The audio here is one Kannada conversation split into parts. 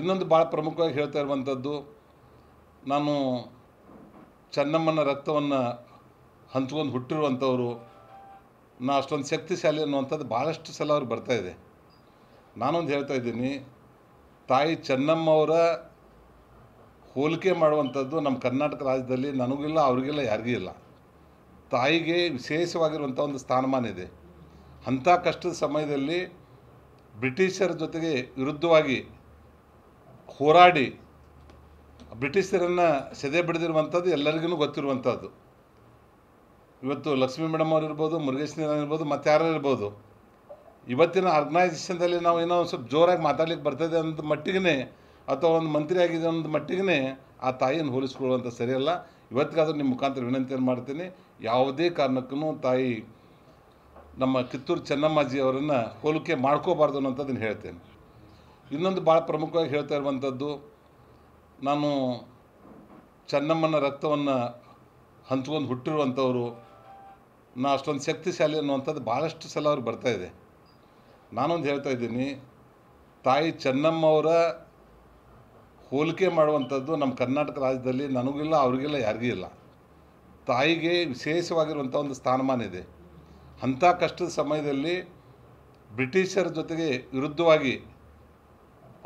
ಇನ್ನೊಂದು ಭಾಳ ಪ್ರಮುಖವಾಗಿ ಹೇಳ್ತಾ ಇರುವಂಥದ್ದು ನಾನು ಚೆನ್ನಮ್ಮನ ರಕ್ತವನ್ನು ಹಂಚ್ಕೊಂಡು ಹುಟ್ಟಿರುವಂಥವ್ರು ನಾ ಅಷ್ಟೊಂದು ಶಕ್ತಿಶಾಲಿ ಅನ್ನುವಂಥದ್ದು ಭಾಳಷ್ಟು ಸಲ ಅವ್ರು ಇದೆ ನಾನೊಂದು ಹೇಳ್ತಾ ಇದ್ದೀನಿ ತಾಯಿ ಚೆನ್ನಮ್ಮವರ ಹೋಲಿಕೆ ಮಾಡುವಂಥದ್ದು ನಮ್ಮ ಕರ್ನಾಟಕ ರಾಜ್ಯದಲ್ಲಿ ನನಗಿಲ್ಲ ಅವ್ರಿಗಿಲ್ಲ ಯಾರಿಗೂ ಇಲ್ಲ ತಾಯಿಗೆ ವಿಶೇಷವಾಗಿರುವಂಥ ಒಂದು ಸ್ಥಾನಮಾನ ಇದೆ ಅಂಥ ಕಷ್ಟದ ಸಮಯದಲ್ಲಿ ಬ್ರಿಟಿಷರ ಜೊತೆಗೆ ವಿರುದ್ಧವಾಗಿ ಹೋರಾಡಿ ಬ್ರಿಟಿಷರನ್ನು ಸೆದೆ ಬಿಡದಿರುವಂಥದ್ದು ಎಲ್ಲರಿಗೂ ಗೊತ್ತಿರುವಂಥದ್ದು ಇವತ್ತು ಲಕ್ಷ್ಮೀ ಮೇಡಮ್ ಅವ್ರು ಇರ್ಬೋದು ಮುರುಗೇಶ್ ಇರ್ಬೋದು ಮತ್ತು ಯಾರು ಇರ್ಬೋದು ಇವತ್ತಿನ ಆರ್ಗನೈಸೇಷನ್ದಲ್ಲಿ ನಾವು ಏನೋ ಒಂದು ಸ್ವಲ್ಪ ಜೋರಾಗಿ ಮಾತಾಡ್ಲಿಕ್ಕೆ ಬರ್ತದೆ ಅನ್ನೋದ ಮಟ್ಟಿಗೆ ಅಥವಾ ಒಂದು ಮಂತ್ರಿ ಆಗಿದೆ ಅಂದ ಮಟ್ಟಿಗೆ ಆ ತಾಯಿಯನ್ನು ಹೋಲಿಸ್ಕೊಳ್ಳುವಂಥ ಸರಿಯಲ್ಲ ಇವತ್ತಿಗಾದರೂ ನಿಮ್ಮ ಮುಖಾಂತರ ವಿನಂತಿಯನ್ನು ಮಾಡ್ತೀನಿ ಯಾವುದೇ ಕಾರಣಕ್ಕೂ ತಾಯಿ ನಮ್ಮ ಕಿತ್ತೂರು ಚೆನ್ನಮ್ಮಾಜಿ ಅವರನ್ನು ಹೋಲಿಕೆ ಮಾಡ್ಕೋಬಾರ್ದು ಅನ್ನೋಂಥದ್ದನ್ನು ಹೇಳ್ತೇನೆ ಇನ್ನೊಂದು ಭಾಳ ಪ್ರಮುಖವಾಗಿ ಹೇಳ್ತಾ ಇರುವಂಥದ್ದು ನಾನು ಚೆನ್ನಮ್ಮನ ರಕ್ತವನ್ನು ಹಂಚ್ಕೊಂಡು ಹುಟ್ಟಿರುವಂಥವ್ರು ನಾ ಅಷ್ಟೊಂದು ಶಕ್ತಿಶಾಲಿ ಅನ್ನುವಂಥದ್ದು ಭಾಳಷ್ಟು ಸಲ ಅವ್ರು ಬರ್ತಾಯಿದೆ ನಾನೊಂದು ಹೇಳ್ತಾ ಇದ್ದೀನಿ ತಾಯಿ ಚೆನ್ನಮ್ಮವರ ಹೋಲಿಕೆ ಮಾಡುವಂಥದ್ದು ನಮ್ಮ ಕರ್ನಾಟಕ ರಾಜ್ಯದಲ್ಲಿ ನನಗಿಲ್ಲ ಅವ್ರಿಗಿಲ್ಲ ಯಾರಿಗೂ ಇಲ್ಲ ತಾಯಿಗೆ ವಿಶೇಷವಾಗಿರುವಂಥ ಒಂದು ಸ್ಥಾನಮಾನ ಇದೆ ಅಂಥ ಕಷ್ಟದ ಸಮಯದಲ್ಲಿ ಬ್ರಿಟಿಷರ ಜೊತೆಗೆ ವಿರುದ್ಧವಾಗಿ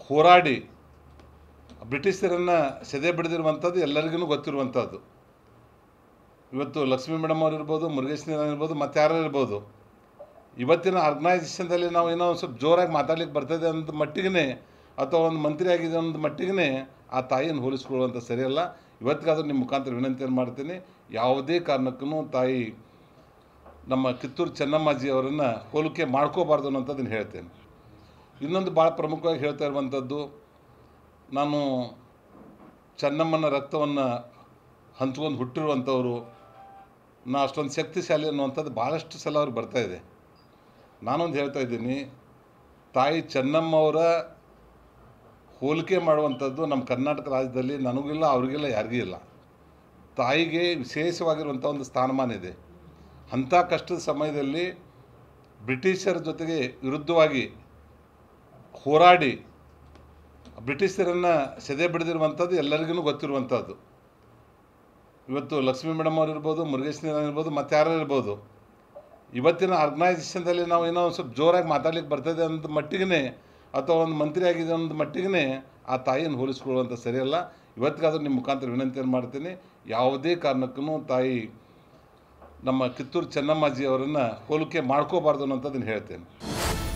ಹೋರಾಡಿ ಬ್ರಿಟಿಷರನ್ನು ಸೆದೆ ಬಿಡದಿರುವಂಥದ್ದು ಎಲ್ಲರಿಗೂ ಗೊತ್ತಿರುವಂಥದ್ದು ಇವತ್ತು ಲಕ್ಷ್ಮೀ ಮೇಡಮ್ ಅವ್ರು ಇರ್ಬೋದು ಮುರುಗೇಶ್ ಇರ್ಬೋದು ಮತ್ತು ಯಾರು ಇರ್ಬೋದು ಇವತ್ತಿನ ಆರ್ಗನೈಸೇಷನ್ದಲ್ಲಿ ನಾವು ಏನೋ ಒಂದು ಸ್ವಲ್ಪ ಜೋರಾಗಿ ಮಾತಾಡ್ಲಿಕ್ಕೆ ಬರ್ತದೆ ಅನ್ನೋದು ಮಟ್ಟಿಗೆ ಅಥವಾ ಒಂದು ಮಂತ್ರಿ ಆಗಿದೆ ಅನ್ನೋದು ಮಟ್ಟಿಗೆ ಆ ತಾಯಿಯನ್ನು ಹೋಲಿಸ್ಕೊಳ್ಳುವಂಥ ಸರಿಯಲ್ಲ ಇವತ್ತಿಗಾದ್ರೂ ನಿಮ್ಮ ಮುಖಾಂತರ ವಿನಂತಿಯನ್ನು ಮಾಡ್ತೀನಿ ಯಾವುದೇ ಕಾರಣಕ್ಕೂ ತಾಯಿ ನಮ್ಮ ಕಿತ್ತೂರು ಚೆನ್ನಮ್ಮಾಜಿ ಅವರನ್ನು ಹೋಲಿಕೆ ಮಾಡ್ಕೋಬಾರ್ದು ಅನ್ನೋಂಥದ್ದನ್ನು ಹೇಳ್ತೇನೆ ಇನ್ನೊಂದು ಭಾಳ ಪ್ರಮುಖವಾಗಿ ಹೇಳ್ತಾ ಇರುವಂಥದ್ದು ನಾನು ಚೆನ್ನಮ್ಮನ ರಕ್ತವನ್ನು ಹಂಚ್ಕೊಂಡು ಹುಟ್ಟಿರುವಂಥವ್ರು ನಾ ಅಷ್ಟೊಂದು ಶಕ್ತಿಶಾಲಿ ಅನ್ನುವಂಥದ್ದು ಭಾಳಷ್ಟು ಸಲ ಬರ್ತಾ ಇದೆ ನಾನೊಂದು ಹೇಳ್ತಾ ಇದ್ದೀನಿ ತಾಯಿ ಚೆನ್ನಮ್ಮವರ ಹೋಲಿಕೆ ಮಾಡುವಂಥದ್ದು ನಮ್ಮ ಕರ್ನಾಟಕ ರಾಜ್ಯದಲ್ಲಿ ನನಗಿಲ್ಲ ಅವ್ರಿಗಿಲ್ಲ ಯಾರಿಗೂ ಇಲ್ಲ ತಾಯಿಗೆ ವಿಶೇಷವಾಗಿರುವಂಥ ಒಂದು ಸ್ಥಾನಮಾನ ಇದೆ ಅಂಥ ಕಷ್ಟದ ಸಮಯದಲ್ಲಿ ಬ್ರಿಟಿಷರ ಜೊತೆಗೆ ವಿರುದ್ಧವಾಗಿ ಹೋರಾಡಿ ಬ್ರಿಟಿಷರನ್ನು ಸೆದೆ ಬಿಡದಿರುವಂಥದ್ದು ಎಲ್ಲರಿಗೂ ಗೊತ್ತಿರುವಂಥದ್ದು ಇವತ್ತು ಲಕ್ಷ್ಮೀ ಮೇಡಮ್ ಅವ್ರು ಇರ್ಬೋದು ಮುರುಗೇಶ್ ಇರ್ಬೋದು ಮತ್ತೆ ಯಾರು ಇರ್ಬೋದು ಇವತ್ತಿನ ಆರ್ಗನೈಸೇಷನ್ದಲ್ಲಿ ನಾವು ಏನೋ ಒಂದು ಸ್ವಲ್ಪ ಜೋರಾಗಿ ಮಾತಾಡ್ಲಿಕ್ಕೆ ಬರ್ತದೆ ಅನ್ನೋದ ಮಟ್ಟಿಗೆ ಅಥವಾ ಒಂದು ಮಂತ್ರಿ ಆಗಿದೆ ಅನ್ನೋದು ಮಟ್ಟಿಗೆ ಆ ತಾಯಿಯನ್ನು ಹೋಲಿಸ್ಕೊಳ್ಳುವಂಥ ಸರಿಯಲ್ಲ ಇವತ್ತಿಗಾದರೂ ನಿಮ್ಮ ಮುಖಾಂತರ ವಿನಂತಿಯನ್ನು ಮಾಡ್ತೀನಿ ಯಾವುದೇ ಕಾರಣಕ್ಕೂ ತಾಯಿ ನಮ್ಮ ಕಿತ್ತೂರು ಚೆನ್ನಮ್ಮಾಜಿ ಅವರನ್ನು ಹೋಲಿಕೆ ಮಾಡ್ಕೋಬಾರ್ದು ಅನ್ನೋಂಥದ್ದನ್ನು ಹೇಳ್ತೇನೆ